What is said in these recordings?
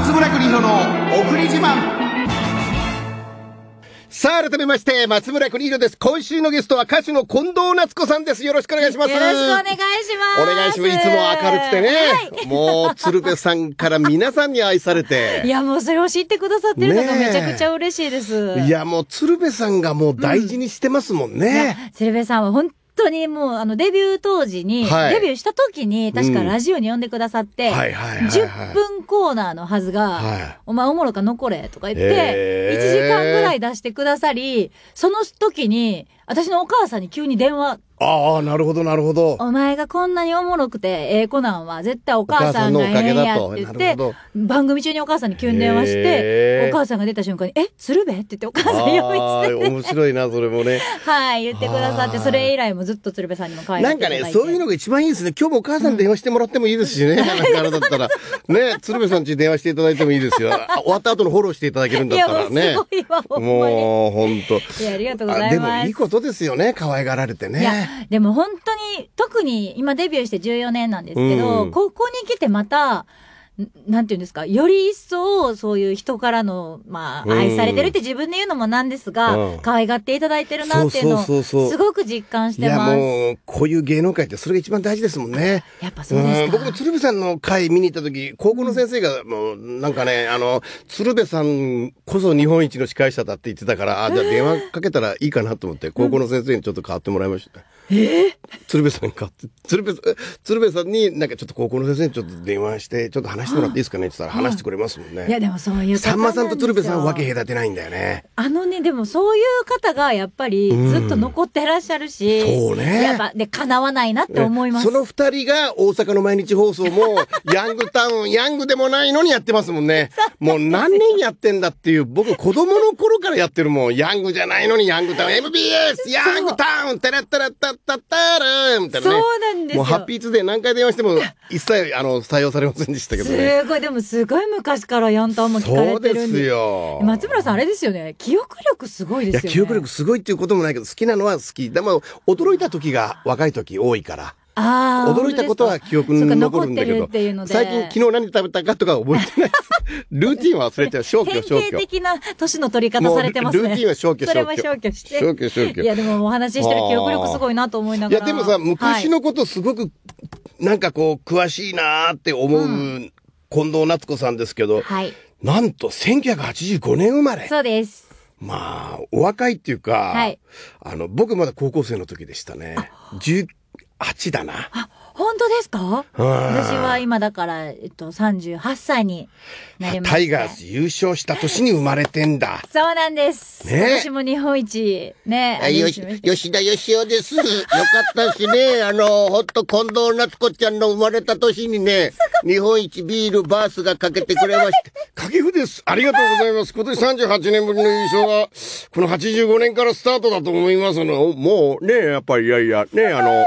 松村邦弘の送り自慢さあ、改めまして、松村邦弘です。今週のゲストは歌手の近藤夏子さんです。よろしくお願いします。よろしくお願いします。お願いします。いつも明るくてね。はい、もう、鶴瓶さんから皆さんに愛されて。いや、もうそれを知ってくださってるのがめちゃくちゃ嬉しいです。いや、もう鶴瓶さんがもう大事にしてますもんね。うん、鶴瓶さんは本当にもう、あの、デビュー当時に、はい、デビューした時に、確かラジオに呼んでくださって、10分コーナーのはずが、はい、お前おもろか残れとか言って、1時間ぐらい出してくださり、その時に、私のお母さんに急に電話ああ、なるほど、なるほど。お前がこんなにおもろくて、ええ子なんは、絶対お母さんがええんやって言って、番組中にお母さんに急に電話して、お母さんが出た瞬間に、え、鶴瓶って言ってお母さん呼びつけて、面白いな、それもね。はい、言ってくださって、それ以来もずっと鶴瓶さんにも可愛いなんかね、そういうのが一番いいですね。今日もお母さん電話してもらってもいいですしね。なんかあれだったら、ね、鶴瓶さんちに電話していただいてもいいですよ。終わった後のフォローしていただけるんだったらね。もう、ほんと。いや、ありがとうございます。でも、いいことですよね、可愛がられてね。でも本当に、特に今デビューして14年なんですけど、うん、ここに来てまた、なんていうんですか、より一層、そういう人からの、まあ、愛されてるって自分で言うのもなんですが、うん、可愛がっていただいてるなっていうのを、すごく実感してます。うこういう芸能界ってそれが一番大事ですもんね。やっぱそうです僕鶴瓶さんの会見に行った時、高校の先生が、もう、なんかね、あの、鶴瓶さんこそ日本一の司会者だって言ってたから、あ、じゃあ電話かけたらいいかなと思って、高校の先生にちょっと変わってもらいました。うんえ鶴瓶さんかって鶴瓶鶴瓶さんになんかちょっと高校の先生にちょっと電話してちょっと話してもらっていいですかねって言ったら話してくれますもんね、いやでもそういうさんまさんと鶴瓶さんは分け隔てないんだよねあのねでもそういう方がやっぱりずっと残ってらっしゃるし、そうねやっぱでなわないなって思います、ね、その二人が大阪の毎日放送も ヤングタウンヤングでもないのにやってますもんねもう何年やってんだっていう僕子供の頃からやってるもんヤングじゃないのにヤングタウン MBS ヤングタウンテラテレテレッタッターみたいなね。そうなんですもうハッピーツーで何回電話しても一切あの採用されませんでしたけどね。すごいでもすごい昔からヤンタンも聞かれてるうですよ。松村さんあれですよね。記憶力すごいですよね。記憶力すごいっていうこともないけど好きなのは好き。でも驚いた時が若い時多いから。驚いたことは記憶に残るんだけど最近昨日何食べたかとか覚えてないルーティンは忘れて消去 消去的な年の取り方されてます、ね、ルーティンは消去消去消去して消去消去いやでもお話ししてる記憶力すごいなと思いながらいやでもさ昔のことすごく、なんかこう詳しいなって思う、近藤夏子さんですけど、はい、なんと1985年生まれそうですまあお若いっていうか、はい、あの僕まだ高校生の時でしたね19 8だな。あ本当ですか私は今だから、えっと、38歳になりましタイガース優勝した年に生まれてんだ。そうなんです。ね、私も日本一、ね。あよし、吉田義雄です。よかったしね、あの、ほんと近藤夏子ちゃんの生まれた年にね、日本一ビールバースがかけてくれました。掛 布です。ありがとうございます。今年38年ぶりの優勝は、この85年からスタートだと思いますの。もうね、やっぱりいやいや、ね、あの、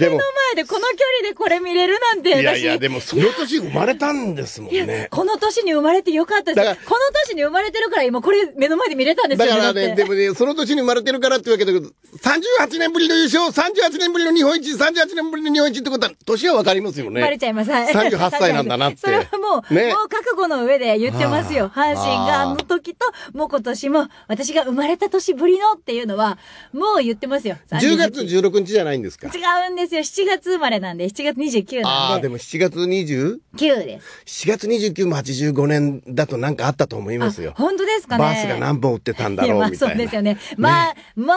目の前でこの距離でこれ見れるなんていやいやでもその年生まれたんですもんねこの年に生まれてよかったですこの年に生まれてるから今これ目の前で見れたんですよだからねでもねその年に生まれてるからってわけだけど38年ぶりの優勝38年ぶりの日本一38年ぶりの日本一ってことは年はわかりますよねまれちゃいます38歳なんだなって それはもう、ね、もう覚悟の上で言ってますよ阪神があの時ともう今年も私が生まれた年ぶりのっていうのはもう言ってますよ10月16日じゃないんですか違うんですですよ。7月生まれなんで、7月29なんで。ああ、でも7月 29? です。7月29も85年だとなんかあったと思いますよ。本当ですかね。バースが何本売ってたんだろうみたいな。いまあ、そうですよね。まあ、まあ、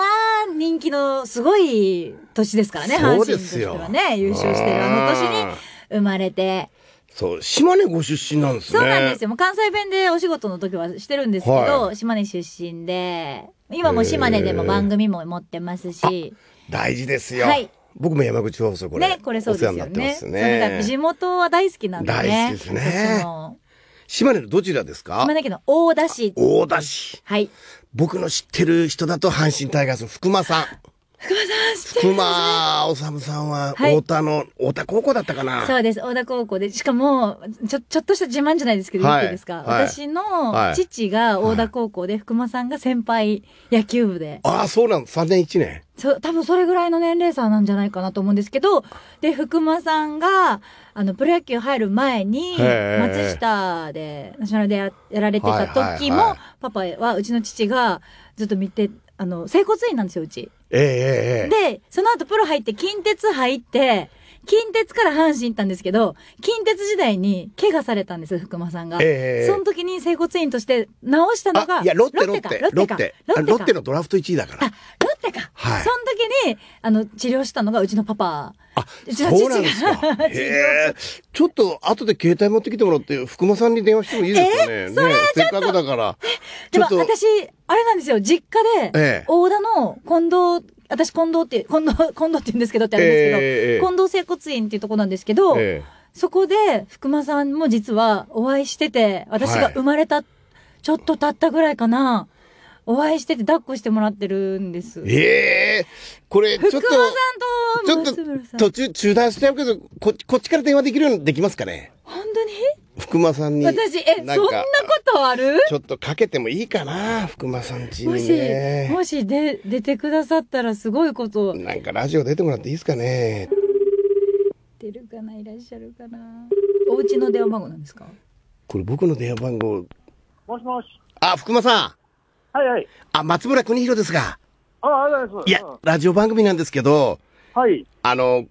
人気のすごい年ですからね、そうですよ。ね、優勝してるあの年に生まれて。そう、島根ご出身なんですね。そうなんですよ。もう関西弁でお仕事の時はしてるんですけど、はい、島根出身で、今も島根でも番組も持ってますし。大事ですよ。はい。僕も山口放送これ、ね、これそうですよね。ね地元は大好きなんで、ね、大好きですね。島根のどちらですか島根県の大田市。大田市。はい。僕の知ってる人だと阪神タイガースの福間さん。福間さん福間治さんは、太田の、太田高校だったかなそうです、太田高校で。しかも、ちょ、ちょっとした自慢じゃないですけど、はい、いいですか、私の父が太田高校で、福間さんが先輩野球部で。ああ、そうなの ?3 年1年そう、多分それぐらいの年齢差なんじゃないかなと思うんですけど、で、福間さんが、あの、プロ野球入る前に、松下で、ナショナルでやられてた時も、パパは、うちの父がずっと見て、あの、整骨院なんですよ、うち。ええええ。で、その後プロ入って、近鉄入って、近鉄から阪神行ったんですけど、近鉄時代に怪我されたんです、福間さんが。えー、その時に整骨院として直したのが、いや、ロッテロッテ。ロッテロッテロッテのドラフト1位だから。あ、ロッテか。はい。その時に、あの、治療したのがうちのパパ。あ、そうなんですか。へー、ちょっと、後で携帯持ってきてもらって、福間さんに電話してもいいですかね。えー、それせっかくだから。でも私、あれなんですよ、実家で、ええ、大田の近藤私近藤って近藤近藤って言うんですけどってあんですけど、えー、近藤整骨院っていうとこなんですけど、えー、そこで福間さんも実はお会いしてて私が生まれた、ちょっと経ったぐらいかな。お会いしてて抱っこしてもらってるんです。ええー、これちょっとちょっと途中中断しちゃうけどここっちから電話できるようにできますかね。福間さんに私えそんなことあるちょっとかけてもいいかな福間さんちに、ね、もしもしで出てくださったらすごいことなんかラジオ出てもらっていいですかね出るかないらっしゃるかなお家の電話番号なんですかこれ僕の電話番号もしもしあ福間さんはいはいあ松村邦弘ですがあありがとうございますいや、ラジオ番組なんですけどはいあの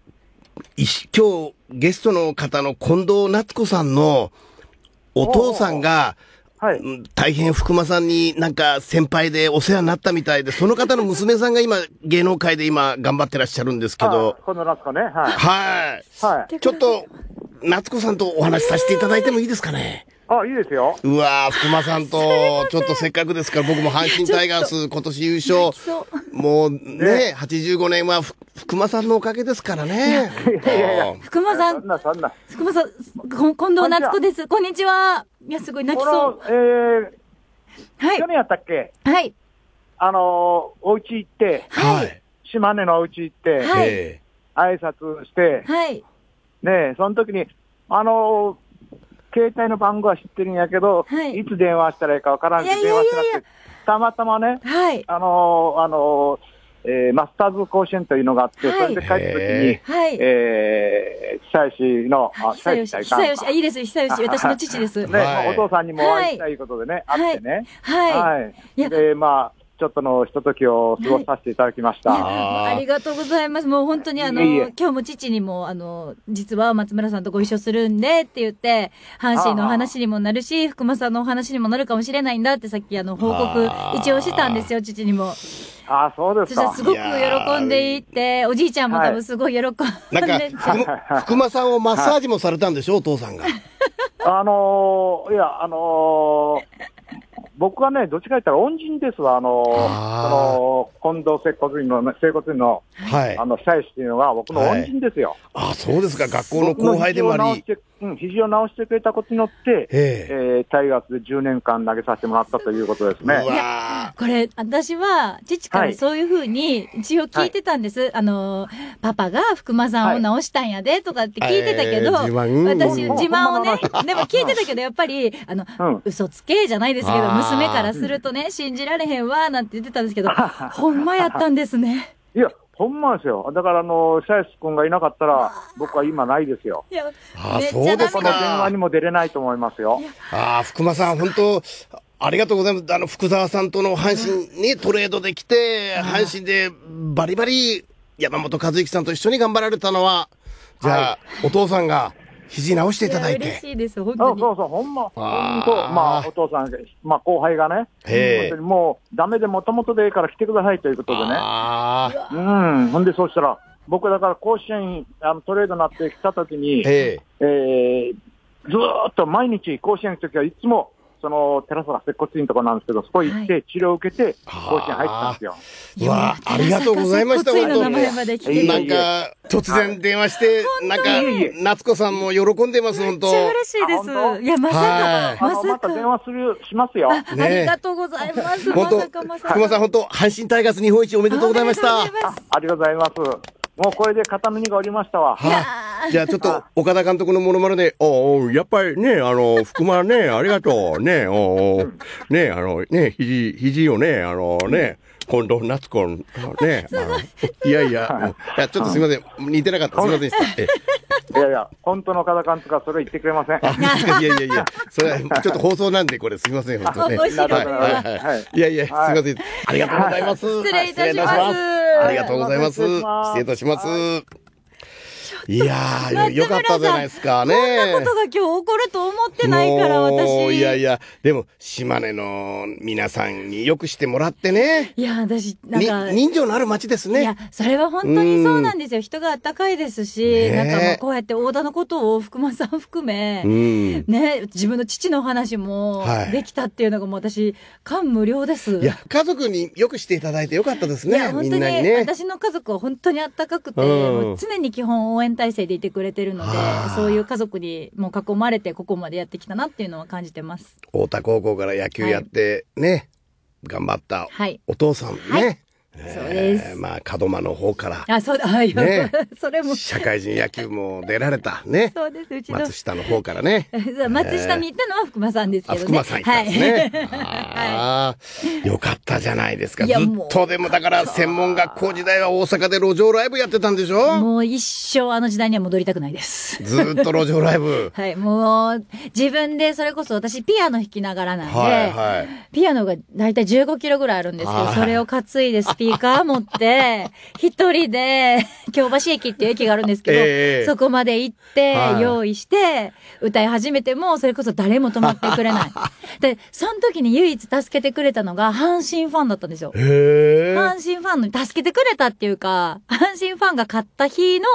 今日ゲストの方の近藤夏子さんのお父さんが、はい、大変福間さんになんか先輩でお世話になったみたいで、その方の娘さんが今、芸能界で今頑張ってらっしゃるんですけど。この夏子ね。はい。はい。はい、ちょっと、夏子さんとお話しさせていただいてもいいですかね。あ、いいですよ。うわ福間さんと、ちょっとせっかくですから、僕も阪神タイガース今年優勝、もうね、ね85年は福間さんのおかげですからね。いやいやいや。福間さん。そんなそんな。福間さん、近藤夏子です。こんにちは。いや、すごい泣きそう。えー、はい。去年やったっけはい。あのー、お家行って、はい。島根のお家行って、はい。挨拶して、はい。ねその時に、あのー、携帯の番号は知ってるんやけど、はい。いつ電話したらいいかわからんし、電話しなくて、たまたまね、はい。あのー、あのーえー、マスターズ甲子園というのがあって、はい、それで帰った時に、はい、えー、久吉の、あ、久吉久吉、あ、いいです、久吉、私の父です。ね、はい、お父さんにも会いたいことでね、はい、会ってね。はい。はい。はい、で、まあ、ちょっとのひとときを過ごさせていただきました、はい、ありがとうございます。もう本当にあの、今日も父にも、あの、実は松村さんとご一緒するんでって言って、阪神の話にもなるし、福間さんのお話にもなるかもしれないんだってさっきあの、報告一応したんですよ、父にも。あそうですか。すごく喜んでいて、おじいちゃんも多分すごい喜んでて。なんか、福間さんをマッサージもされたんでしょ、お父さんが。あのー、いや、あのー僕はね、どっちか言ったら恩人ですわ、あの、あの近藤整骨院の、整骨院の、はい、あの、被子っていうのは僕の恩人ですよ。はい、あそうですか、学校の後輩でもあり。うん、肘を直してくれたことによって、えー、えタイガースで10年間投げさせてもらったということですね。いや、これ、私は、父からそういうふうに、一応聞いてたんです、はい、あの、パパが福間さんを直したんやで、とかって聞いてたけど、はいえー、自私、自慢をね、でも聞いてたけど、やっぱり、あの、うん、嘘つけじゃないですけど、娘からするとね、信じられへんわ、なんて言ってたんですけど、ほんまやったんですね。いや、ほんまですよ。だからあの、シャイス君がいなかったら、僕は今ないですよ。いや、そうですか。の電話にも出れないと思いますよ。ああ、福間さん、本当、ありがとうございます。あの、福沢さんとの阪神にトレードできて、阪神でバリバリ山本和之さんと一緒に頑張られたのは、じゃあ、はい、お父さんが、肘直していただいて。い嬉しいです、本当に。そうそうほんま、本当、まあ、お父さん、まあ、後輩がね、本当にもう、だめでもともとでええから来てくださいということでね。うん、ほんで、そうしたら、僕だから甲子園あのトレードになってきたときに、えー、えー、ずっと毎日甲子園の時はいつもそのテラスが接骨院とかなんですけど、そこ行って治療を受けて、甲子園入ってたんですよ。うわありがとうございました、本当に。なんか、突然電話して、なんか、夏子さんも喜んでます、本当。めっちゃ嬉しいです。いや、まさか、まさか。電話する、しますよ。ありがとうございます。本当、か、まさ熊さん、本当、阪神タイガース日本一おめでとうございました。ありがとうございます。もうこれで肩の荷がおりましたわ。はあ、じゃあちょっと、岡田監督のものまねで、おおやっぱりね、あの、福間ね、ありがとう。ね、おおね、あの、ね、肘、肘をね、あのね、近藤夏子のね、いやいや、いや、ちょっとすみません。似てなかった。すみませんでした。いやいや、本当の岡田監督はそれ言ってくれません。いやいやいや、それはちょっと放送なんで、これすみません、本当ね。は い、はい、はい。いやいや、すみません。ありがとうございます。失礼いたします。ありがとうございます。失礼いたします。いやーよかったじゃないですかねこんなことが今日起こると思ってないから私いやいやでも島根の皆さんによくしてもらってねいや私なんか人情のある街ですねいやそれは本当にそうなんですよ、人があったかいですし、ね、なんかもこうやって大田のことを福間さん含め、ね自分の父の話もできたっていうのがもう私感無量ですいや家族によくしていただいてよかったですねいや本当に、ね、私の家族は本当にあったかくて、常に基本応援体制でいてくれてるのでそういう家族にも囲まれてここまでやってきたなっていうのは感じてます太田高校から野球やって、ね、はい、頑張ったお父さんね、はいはいえー、まあ門真の方からあそうだ、はい、ね、それも社会人野球も出られたね そうですうちの松下の方からね 松下に行ったのは福間さんですけどね福間さん行ったんですね、はい、ああ、よかったじゃないですかずっとでもだから専門学校時代は大阪で路上ライブやってたんでしょもう一生あの時代には戻りたくないですずっと路上ライブはいもう自分でそれこそ私ピアノ弾きながらなんで、はいはい、ピアノが大体15キロぐらいあるんですけどそれを担いでスピピーカー持って、一人で、京橋駅っていう駅があるんですけど、えー、そこまで行って、用意して、歌い始めても、それこそ誰も止まってくれない。で、その時に唯一助けてくれたのが、阪神ファンだったんですよ。阪神ファンの、助けてくれたっていうか、阪神ファンが買った日の、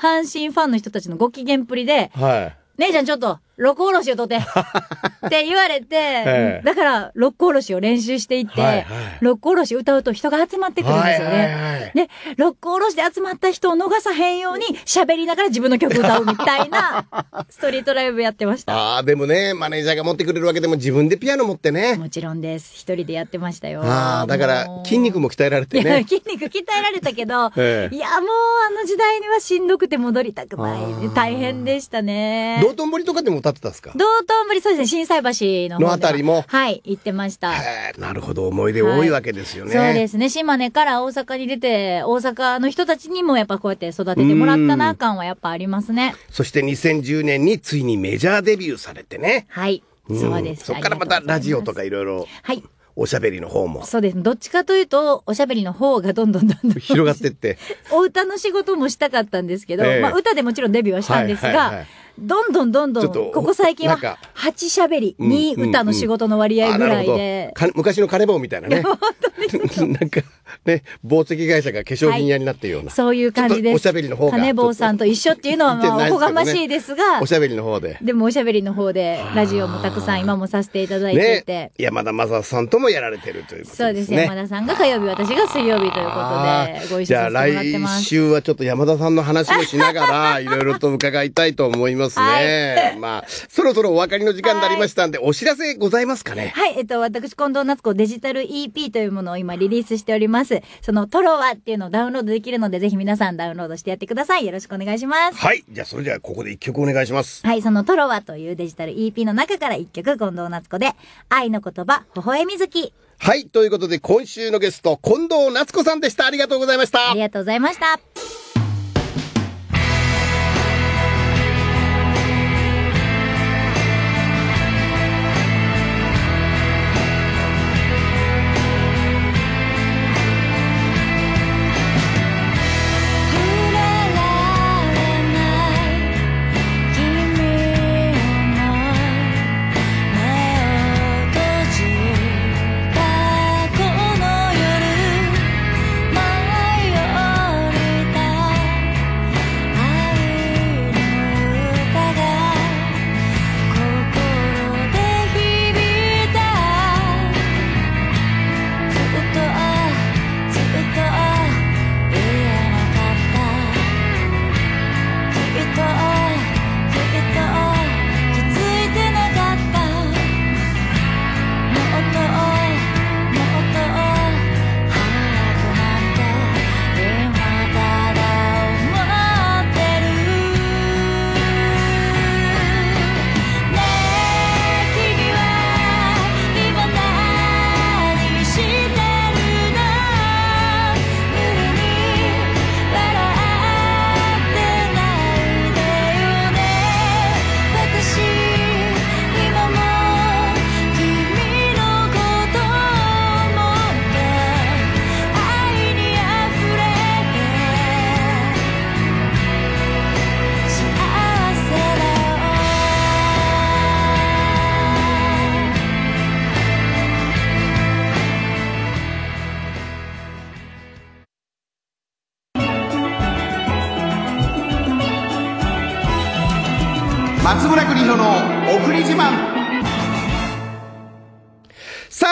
阪神ファンの人たちのご機嫌っぷりで、はい、姉ちゃんちょっと、六甲おろしを取って、って言われて、だから六甲おろしを練習していって、六甲おろし歌うと人が集まってくるんですよね。で、六甲おろしで集まった人を逃さへんように喋りながら自分の曲歌うみたいな、ストリートライブやってました。ああ、でもね、マネージャーが持ってくれるわけでも自分でピアノ持ってね。もちろんです。一人でやってましたよ。ああ、だから筋肉も鍛えられてね。筋肉鍛えられたけど、えいや、もうあの時代にはしんどくて戻りたくない。大変でしたね。道頓堀とかでも歌ってたんですか道頓堀、そうですね、心斎橋ののあたりも。はい、行ってました。なるほど、思い出多いわけですよね、はい、そうですね、島根から大阪に出て、大阪の人たちにもやっぱこうやって育ててもらったな感はやっぱありますね。そして2010年についにメジャーデビューされてね。はい。そうです。そこからまたラジオとかいろいろ。はい。おしゃべりの方も。そうです。どっちかというと、おしゃべりの方がどんどんどんどん広がってって。お歌の仕事もしたかったんですけど、えー、まあ歌でもちろんデビューはしたんですが、はいはいはいどんどんどんどんここ最近は8しゃべりに歌の仕事の割合ぐらいで、うんうん昔の金棒みたいなね なんかね紡績会社が化粧品屋になってるような、はい、そういう感じですおしゃべりの方が金棒さんと一緒っていうのはまあおこがましいですが、おしゃべりの方ででもおしゃべりの方でラジオもたくさん今もさせていただいていて、ね、山田正さんともやられてるということですねそうです山田さんが火曜日私が水曜日ということでご一緒させてもらってますじゃあ来週はちょっと山田さんの話もしながら いろいろと伺いたいと思いますますね。はい、まあ、そろそろお分かりの時間になりましたんで、はい、お知らせございますかね。はい、えっと、私、近藤夏子デジタル EP というものを今リリースしております。その、トロワっていうのをダウンロードできるので、ぜひ皆さんダウンロードしてやってください。よろしくお願いします。はい、じゃあ、それではここで一曲お願いします。はい、そのトロワというデジタル EP の中から一曲、近藤夏子で、愛の言葉、微笑みき。はい、ということで今週のゲスト、近藤夏子さんでした。ありがとうございました。ありがとうございました。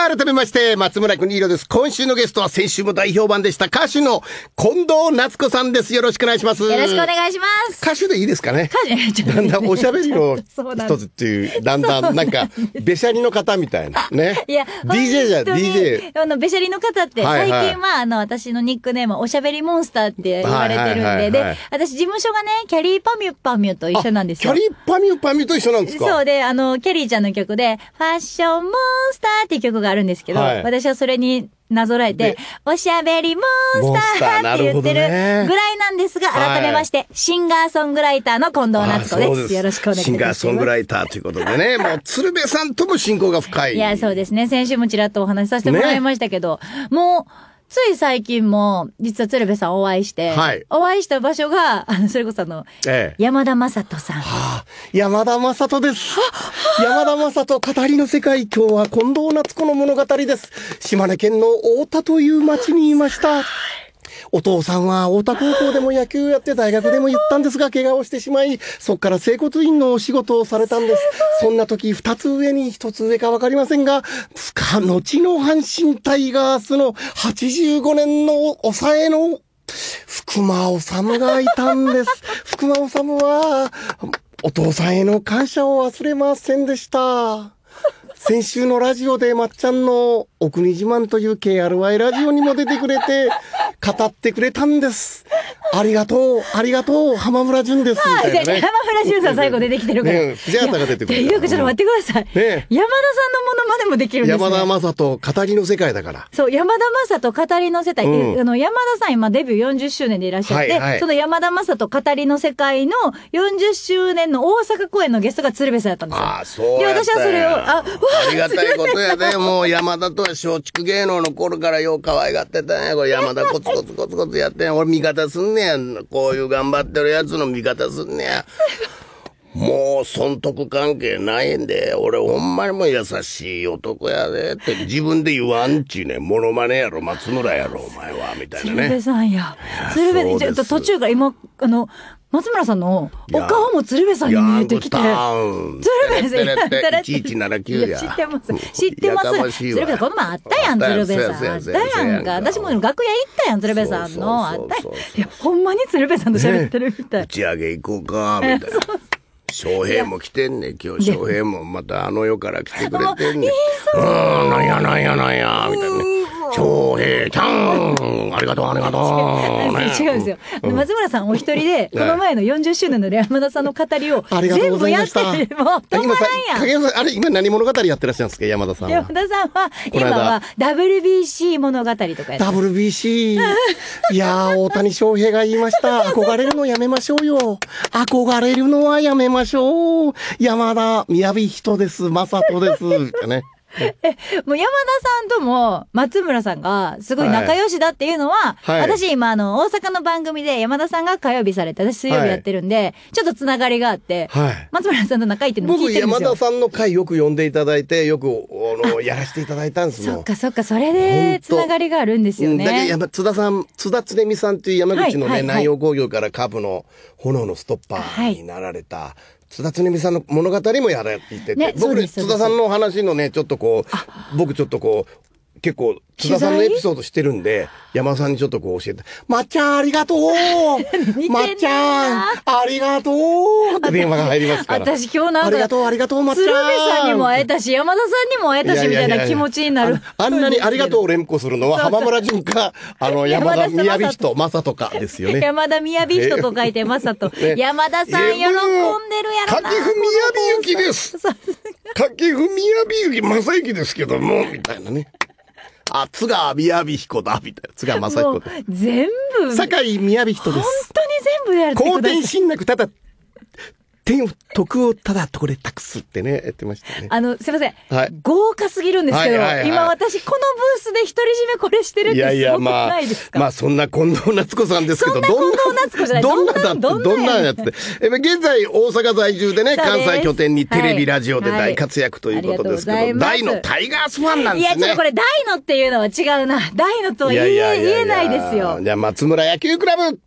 改めまして、松村邦弘です。今週のゲストは先週も大評判でした歌手の近藤夏子さんです。よろしくお願いします。よろしくお願いします。歌手でいいですかね。歌手、だんだんおしゃべりの 一つっていう、だんだんなんか、べしゃりの方みたいな。ね。いや、DJ じゃ、DJ。あの、べしゃりの方って、最近は、あの、私のニックネーム、おしゃべりモンスターって言われてるんで、で、私事務所がね、キャリーパミュパミュと一緒なんですよ。キャリーパミュパミュと一緒なんですかそうで、あの、キャリーちゃんの曲で、ファッションモンスターっていう曲があるんですですけど、はい、私はそれになぞらえて、おしゃべりモンスターって言ってるぐらいなんですが、ね、改めまして、はい、シンガーソングライターの近藤夏子です。ですよろしくお願いします。シンガーソングライターということでね、もう鶴瓶さんとも親交が深い。いや、そうですね。先週もちらっとお話しさせてもらいましたけど、ね、もう、つい最近も、実は鶴瓶さんお会いして、はい、お会いした場所が、あの、それこそあの、ええ、山田正人さん。はあ、山田正人です。山田正人、語りの世界、今日は近藤夏子の物語です。島根県の太田という町にいました。お父さんは太田高校でも野球やって大学でも言ったんですが怪我をしてしまいそこから整骨院のお仕事をされたんです そんな時二つ上に一つ上かわかりませんが後の阪神タイガースの85年の抑えの福間治がいたんです 福間治はお父さんへの感謝を忘れませんでした。先週のラジオでまっちゃんのお国自慢という KRY ラジオにも出てくれて、語ってくれたんです。ありがとう、ありがとう、浜村淳です、みたいな、ね。浜村淳さん最後出てきてるから。ね、藤原さんが出てくる。ちょっと待ってください。ね、山田さんのものまでもできるんです、ね、山田正人、語りの世界だから。そう、山田正人、語りの世界、うん、あの、山田さん今デビュー40周年でいらっしゃって、はいはい、その山田正人、語りの世界の40周年の大阪公演のゲストが鶴瓶さんやったんですよ。ああ、そうで、私はそれを、あ、ありがたいことやで、もう山田とは松竹芸能の頃からよう可愛がってたね。これ山田コツコツコツコツやって俺味方すんねねやこういう頑張ってるやつの味方すんねや。もう損得関係ないんで、俺ほんまにも優しい男やでって自分で言わんちね、モノマネやろ、松村やろ、お前は、みたいなね。鶴瓶さんや。鶴瓶ちょっと途中から今、あの、松村さんのお顔も鶴瓶さんに見えてきて。鶴瓶さん。1179や。知ってます。知ってます。鶴瓶さん、この前あったやん、鶴瓶さん。あったやんか。私も楽屋行ったやん、鶴瓶さんの。あったいや、ほんまに鶴瓶さんと喋ってるみたい。打ち上げ行こうか、みたいな。翔平も来てんね今日翔平もまたあの世から来てくれてんねん。うん、なんやなんやなんや、みたいなね。翔平ちゃんありがとうありがとう、ね、違うんですよ、松村さんお一人でこの前の40周年の山田さんの語りを全部やってて、もう止まらんやんあれ今何物語やってらっしゃるんですか山田さん山田さんは今は WBC 物語とかやって WBC いや大谷翔平が言いました 憧れるのやめましょうよ憧れるのはやめましょう山田雅人です正人ですね え、もう山田さんとも松村さんがすごい仲良しだっていうのは、はい私今あの、大阪の番組で山田さんが火曜日されて、私水曜日やってるんで、ちょっとつながりがあって、はい。松村さんと仲いいっていうのも聞僕いてるんで山すよ。田さんの回よく呼んでいただいてよくあのやらせていただいたんですそもんっ。かそっか、それでつながりがあるんですよね。だけどね。山津田さん津田恒美さんという山口のね、はいはいはい南洋工業からカープの炎のストッパーになられた津田恒美さんの物語もやられていて、ね、僕、ね、津田さんの話のねちょっとこう僕ちょっとこう結構、津田さんのエピソードしてるんで、山田さんにちょっとこう教えて、まっちゃんありがとう まっちゃんありがとうって電話が入りますから。私今日なんか、ありがとうありがとうまっちゃん鶴瓶さんにも会えたし、山田さんにも会えたしみたいな気持ちになる。あんなにありがとうを連呼するのは浜村淳か、あの、山田び人さとかですよね。山田び人と書いてさと。山田さん喜んでるやろな。やびゆきです。ゆき、まさゆきですけども、みたいなね。あ、津川雅彦だ、みたいな。津川雅彦だ。全部。酒井雅人です。本当に全部やるってこと。後天進学ただ天を徳をただとこれ託すってねやってましたねあのすいません、はい、豪華すぎるんですけど、はいはいはい、今私このブースで独り占めこれしてるっていやいやまあまあそんな近藤夏子さんですけどどんなどんなだってどんなやつで現在大阪在住でね関西拠点にテレビ、ラジオで大活躍ということですけど、はい、大のタイガースファンなんですねいやちょっとこれ大のっていうのは違うな大のとは言えないですよじゃあ松村野球クラブ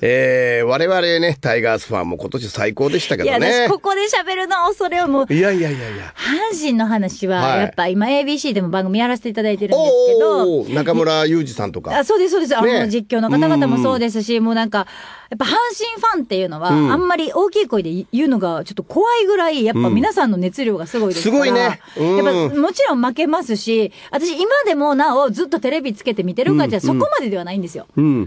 えー、我々ね、タイガースファンも今年最高でしたけどね。いや、私ここで喋るの、恐れをもう。いやいやいやいや。阪神の話は、やっぱ今 ABC でも番組やらせていただいてるんですけど。中村祐二さんとか。あそうです、そうです。あの、実況の方々もそうですし、もうなんか、やっぱ阪神ファンっていうのは、あんまり大きい声で言うのがちょっと怖いぐらい、やっぱ皆さんの熱量がすごいですから、すごいね、やっぱもちろん負けますし、私今でもなおずっとテレビつけて見てるかじゃそこまでではないんですよ。ただやっ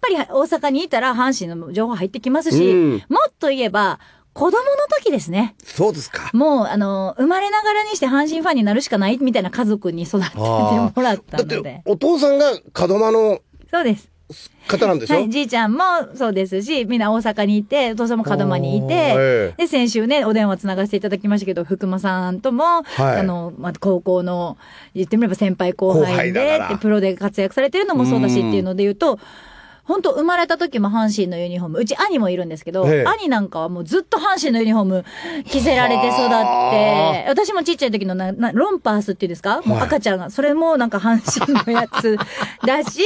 ぱり大阪にいたら阪神の情報入ってきますし、もっと言えば、子供の時ですね。そうですか。もう、あの、生まれながらにして阪神ファンになるしかないみたいな家族に育ててもらったので。お父さんが門真の。そうです。方なんでしょはい、じいちゃんもそうですし、みんな大阪にいて、お父さんも門間にいて、えー、で、先週ね、お電話つながせていただきましたけど、福間さんとも、はい、あの、まあ、高校の、言ってみれば先輩後輩で、輩でプロで活躍されてるのもそうだしっていうので言うと、本当生まれた時も阪神のユニフォーム、うち兄もいるんですけど、ええ、兄なんかはもうずっと阪神のユニフォーム着せられて育って、私もちっちゃい時のななロンパースっていうんですかもう赤ちゃんが、それもなんか阪神のやつだし、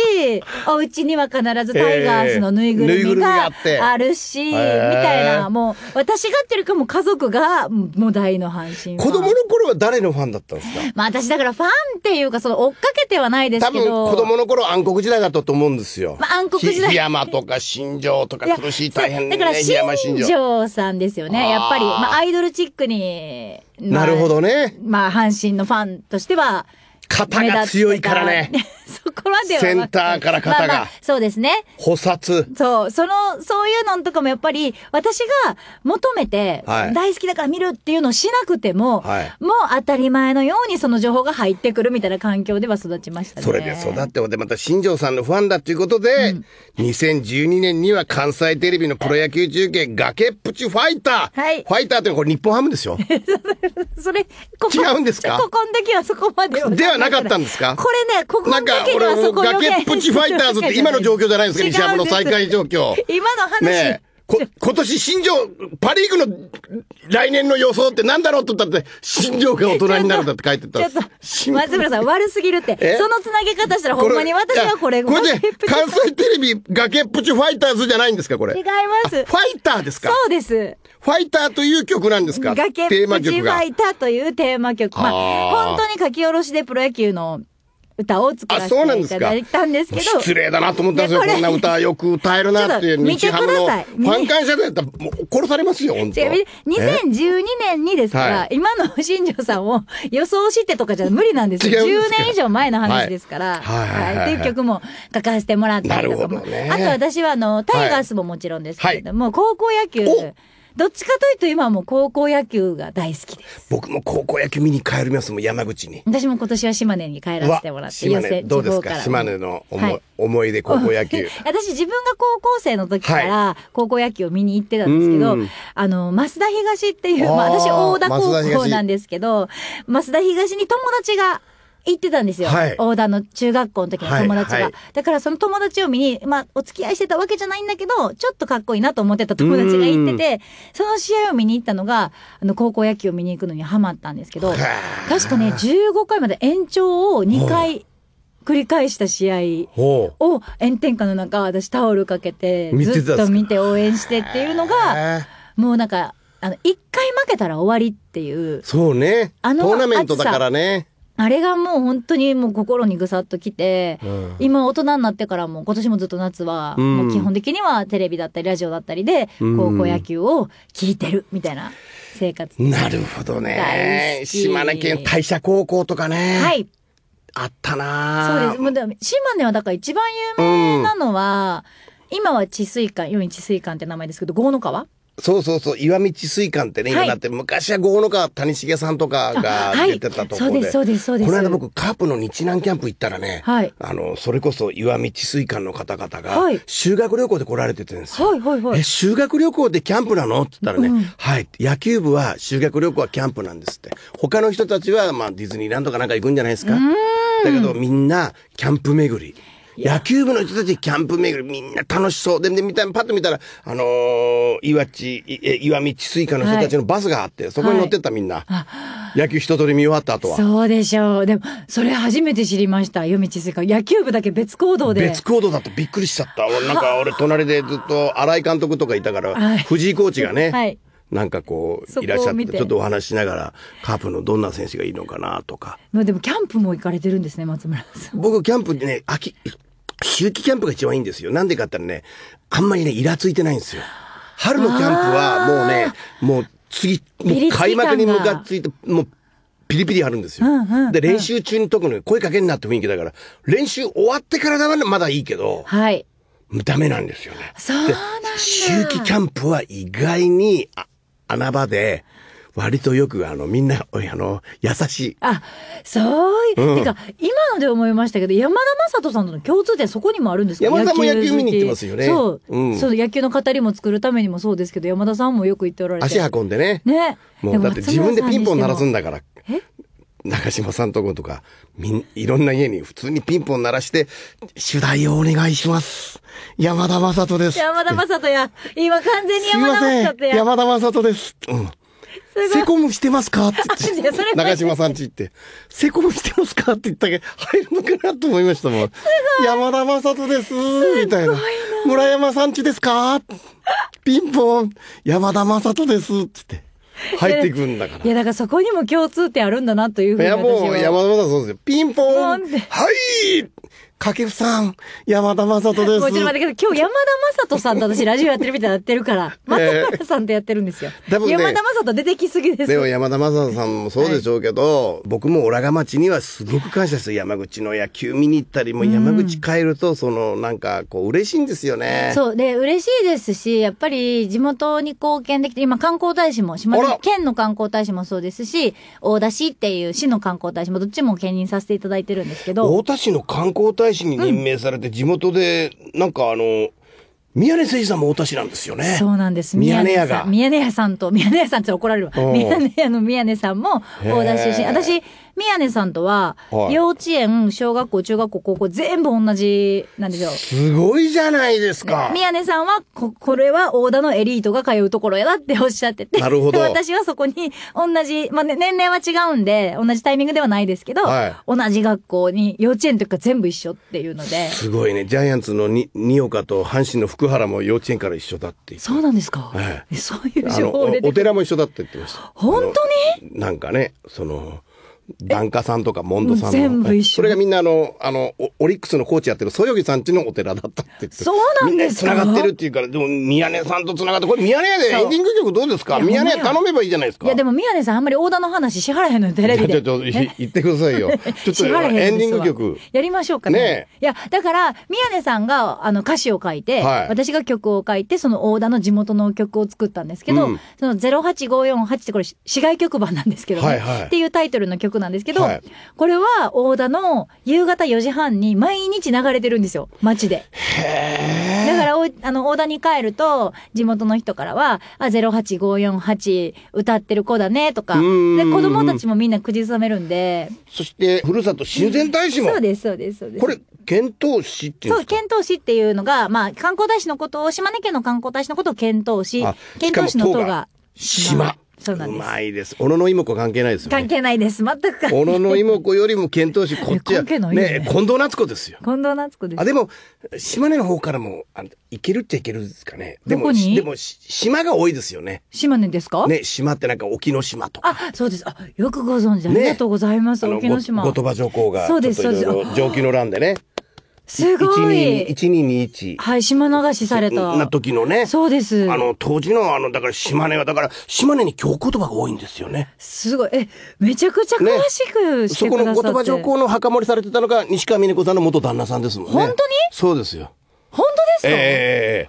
お家には必ずタイガースのぬいぐるみがあるし、みたいな、もう私がっていうかもう家族がもう大の阪神。子供の頃は誰のファンだったんですかまあ私だからファンっていうか、その追っかけてはないですけど。多分子供の頃暗黒時代だったと思うんですよ。まあ暗黒時代。檜山とか新庄とか苦しい大変ね。だから新庄さんですよね。やっぱり、まあ、アイドルチックに、まあ、なるほどね。まあ、阪神のファンとしては、肩が強いからね。そこまでは。センターから肩が。まあまあ、そうですね。補殺。そう、その、そういうのとかもやっぱり、私が求めて、大好きだから見るっていうのをしなくても、はい、もう当たり前のようにその情報が入ってくるみたいな環境では育ちましたね。それで育っても、でまた新庄さんのファンだっていうことで、うん、2012年には関西テレビのプロ野球中継、崖っぷちファイター。はい。ファイターってこれ日本ハムですよ。それ、ここ。違うんですかここの時はそこまでは。ではなかったんですかこれね、ここなんかこれ、崖っぷちファイターズって今の状況じゃないんですか、西山の再開状況。今の話。ねこ今年新庄、パ・リーグの来年の予想って何だろうって言ったって、新庄が大人になるんだって書いてたちょっと、松村さん悪すぎるって。そのつなげ方したらほんまに私はこれ、これで、関西テレビ崖っぷちファイターズじゃないんですか、これ。違います。ファイターですかそうです。ファイターという曲なんですか崖っぷちファイターというテーマ曲。まあ、本当に書き下ろしでプロ野球の歌を作らせていただいたんですけど失礼だなと思ったんですよこんな歌よく歌えるなって見てくださいファン感謝だったらもう殺されますよ本当2012年にですから、今の新庄さんを予想してとかじゃ無理なんですよ10年以上前の話ですから、はいはいっていう曲も書かせてもらったりとかも、あと私はあのタイガースももちろんですけれども、高校野球どっちかというと今はもう高校野球が大好きです僕も高校野球見に帰りますもん山口に私も今年は島根に帰らせてもらって島根どうですか島根の思,、い、思い出高校野球 私自分が高校生の時から高校野球を見に行ってたんですけど、はい、あの増田東っていうまあ、私大田高校なんですけど増田東に友達が行ってたんですよ。はい、大田の中学校の時の友達が、はいはい、だからその友達を見に、まあ、お付き合いしてたわけじゃないんだけど、ちょっとかっこいいなと思ってた友達が行ってて、その試合を見に行ったのが、あの、高校野球を見に行くのにハマったんですけど、確かね、15回まで延長を2回、繰り返した試合を炎天下の中、私タオルかけて、ずっと見て応援してっていうのが、もうなんか、あの、一回負けたら終わりっていう。そうね。あの、トーナメントだからね。あれがもう本当にもう心にぐさっときて、うん、今大人になってからも今年もずっと夏は、もう基本的にはテレビだったりラジオだったりで高校野球を聞いてるみたいな生活、うん、なるほどね島根県大社高校とかねはいあったなそうです島根はだから一番有名なのは、うん今は治水館、世に治水館って名前ですけど、豪の川そうそうそう、岩道水管ってね、今だって、昔は豪の川谷繁さんとかが出てたところで、はい、そうです、そうです、この間僕、カープの日南キャンプ行ったらね、はい、あの、それこそ岩道水管の方々が、修学旅行で来られててんですよ。はいはいはい、え、修学旅行でキャンプなのって言ったらね、うん、はい、野球部は修学旅行はキャンプなんですって。他の人たちは、まあ、ディズニーランドかなんか行くんじゃないですか。だけど、みんな、キャンプ巡り。野球部の人たちキャンプ巡りみんな楽しそうで、で、みたいパッと見たら、あのー、岩地、岩道スイカの人たちのバスがあって、はい、そこに乗ってったみんな。はい、野球一通り見終わった後は。そうでしょう。でも、それ初めて知りました。夜道スイカ。野球部だけ別行動で。別行動だとびっくりしちゃった。俺なんか俺隣でずっと荒井監督とかいたから、藤井コーチがね、はい、なんかこういらっしゃってちょっとお話しながらカープのどんな選手がいいのかなとかまあでもキャンプも行かれてるんですね松村さん僕キャンプね秋秋季キャンプが一番いいんですよなんでかってねあんまりねイラついてないんですよ春のキャンプはもうねもう次もう開幕に向かっいてもうピリピリあるんですよ。で、練習中に特に声かけんなって雰囲気だから、練習終わってからだまだいいけど、はい。ダメなんですよね。そうなんだ。秋季キャンプは意外に、あ穴場で、割とよくあのみんなあの優しい。あそうい、うん、てか今ので思いましたけど山田雅人さんとの共通点そこにもあるんですか山田さんも野球見に行ってますよね。そううん、そう野球の語りも作るためにもそうですけど山田さんもよく行っておられて足運んでね。ね。もうだって自分でピンポン鳴らすんだから長島さんとことか、みん、いろんな家に普通にピンポン鳴らして、主題をお願いします。山田正人です。山田正人や。今完全に山田正人や。山田正人です。うん。セコムしてますかって言って、長島さんちって、セコムしてますかって言ったけど、入るのかなと思いましたもん。山田正人ですみたいな。村山さんちですかピンポン、山田正人ですって 入ってくんだから。いや、だからそこにも共通点あるんだなというふうにいや、もう山田さんそうですよ。ピンポンはい掛布さん、山田雅人です。もちろんだけど、今日山田雅人さんと私ラジオやってるみたいになってるから、松 原さんとやってるんですよ。ね、山田雅人出てきすぎです。でも山田雅人さんもそうでしょうけど、はい、僕もオラが町にはすごく感謝でする。山口の野球見に行ったり、も山口帰ると、そのなんかこう嬉しいんですよね。そう、で、嬉しいですし、やっぱり地元に貢献できて、今観光大使も、島根県の観光大使もそうですし、大田市っていう市の観光大使もどっちも兼任させていただいてるんですけど。大田市の観光大使大使に任命されて、地元で、なんかあの、宮根誠司さんもお田市なんですよね。そうなんです。宮根屋が。宮根屋さんと、宮根屋さんって怒られるわ。宮根屋の宮根さんも大田市出身。私、宮根さんとは、幼稚園、小学校、中学校、高校、全部同じなんですよ。すごいじゃないですか。宮根さんはこ、これは大田のエリートが通うところやなっておっしゃってて。なるほど私はそこに同じ、まあ、ね、年齢は違うんで、同じタイミングではないですけど、はい同じ学校に、幼稚園というか全部一緒っていうので。すごいね。ジャイアンツのに二岡と阪神の福原も幼稚園から一緒だって言ってそうなんですか、はいえそういう情報おお寺も一緒だって言ってました。本当になんかね、その、檀家さんとかモンドさん全部一緒それがみんなあのあのオリックスのコーチやってるそよぎさんちのお寺だったってってそうなんですかみな繋がってるっていうからでも宮根さんと繋がってこれ宮根でエンディング曲どうですか宮根頼めばいいじゃないですかいやでも宮根さんあんまり大田の話しはらへんのテレビでちょっと言ってくださいよ ちょっとエンディング曲やりましょうかね、ね、いやだから宮根さんがあの歌詞を書いて、はい、私が曲を書いてその大田の地元の曲を作ったんですけど、うん、その08548ってこれ市外局番なんですけど、ねはいはい、っていうタイトルの曲なんですけど、はい、これは大田の夕方4時半に毎日流れてるんですよ街でだからおあの大田に帰ると地元の人からは「あ08548歌ってる子だね」とかで子供たちもみんな口ずめるんでそしてふるさと親善大使もそうですそうですそうですこれ遣唐使ってそう遣唐使っていうのがまあ観光大使のことを島根県の観光大使のことを遣唐使遣唐使のとが島そうなんです。うまいです。小野の妹子関係ないです、ね、関係ないです。全く小野の妹子よりも遣唐使、こっちは、ね、ね、近藤夏子ですよ。近藤夏子です。あ、でも、島根の方からも、あの、行けるっちゃいけるんですかね。でも、でも、島が多いですよね。島根ですかね、島ってなんか沖ノ島とか。あ、そうです。あ、よくご存知。ありがとうございます。ね、沖ノ島。後鳥羽上皇が、そうです、そうです。上級の乱でね。すごい。1221。はい、島流しされた。な時のね。そうです。あの、当時の、あの、だから島根は、だから、島根に京言葉が多いんですよね。すごい。え、めちゃくちゃ詳しくしてくださって、ね、そこの言葉上皇の墓守りされてたのが、西川峰子さんの元旦那さんですもんね。本当にそうですよ。本当ですかええ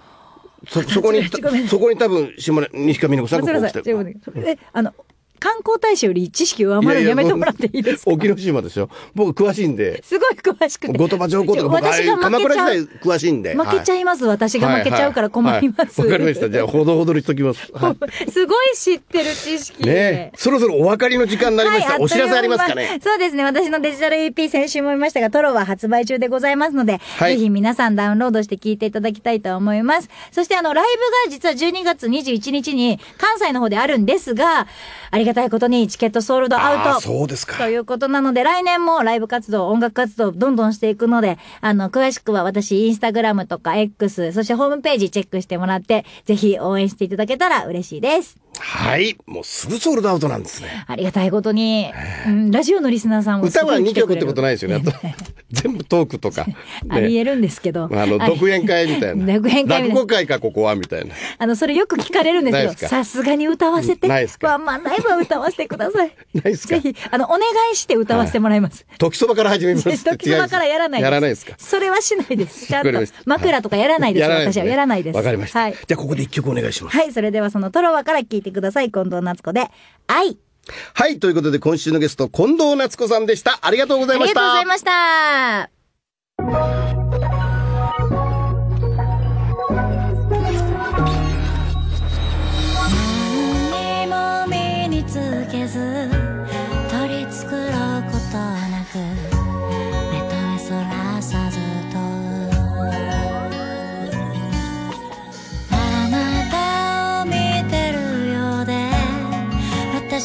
ー、そ、そこに、そこに多分、島根、西川峰子さんがう来てる。え、あの、観光大使より知識上回るのやめてもらっていいですか沖ノ島ですよ。僕詳しいんで。すごい詳しくて。後鳥羽上皇とか僕私が鎌倉時代詳しいんで。負けちゃいます。はい、私が負けちゃうから困ります。わ、はい、かりました。じゃあほどほどにしときます。は い、すごい知ってる知識ね。そろそろお分かりの時間になりました。お知らせありますかね。そうですね。私のデジタル EP 先週も言いましたが、トロは発売中でございますので、ぜひ皆さんダウンロードして聞いていただきたいと思います。そしてあの、ライブが実は12月21日に関西の方であるんですが、ありりがたいことにチケットソールドアウトそうですかということなので来年もライブ活動音楽活動どんどんしていくのであの詳しくは私インスタグラムとか X そしてホームページチェックしてもらってぜひ応援していただけたら嬉しいです。はい、もうすぐソールドアウトなんですね。ありがたいことに、うん、ラジオのリスナーさんも歌は2曲ってことないですよね。全部トークとか、ね、ありえるんですけど、あの独演会みたいな、独演会落語会かここはみたいな。あのそれよく聞かれるんですけど、さすがに歌わせて、ないですか。ワンマンライブは歌わせてください。ないですか。ぜひあのお願いして歌わせてもらいます。時そばから始めます。時そばからやらないです。やらないですか。それはしないです。ちゃんと枕とかやらないです。私はやらないです。わかりました。じゃあここで一曲お願いします。はい、それではそのトロワから聞いててください。近藤夏子で、愛。はい、ということで今週のゲスト、近藤夏子さんでした。ありがとうございました。ありがとうございました。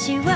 you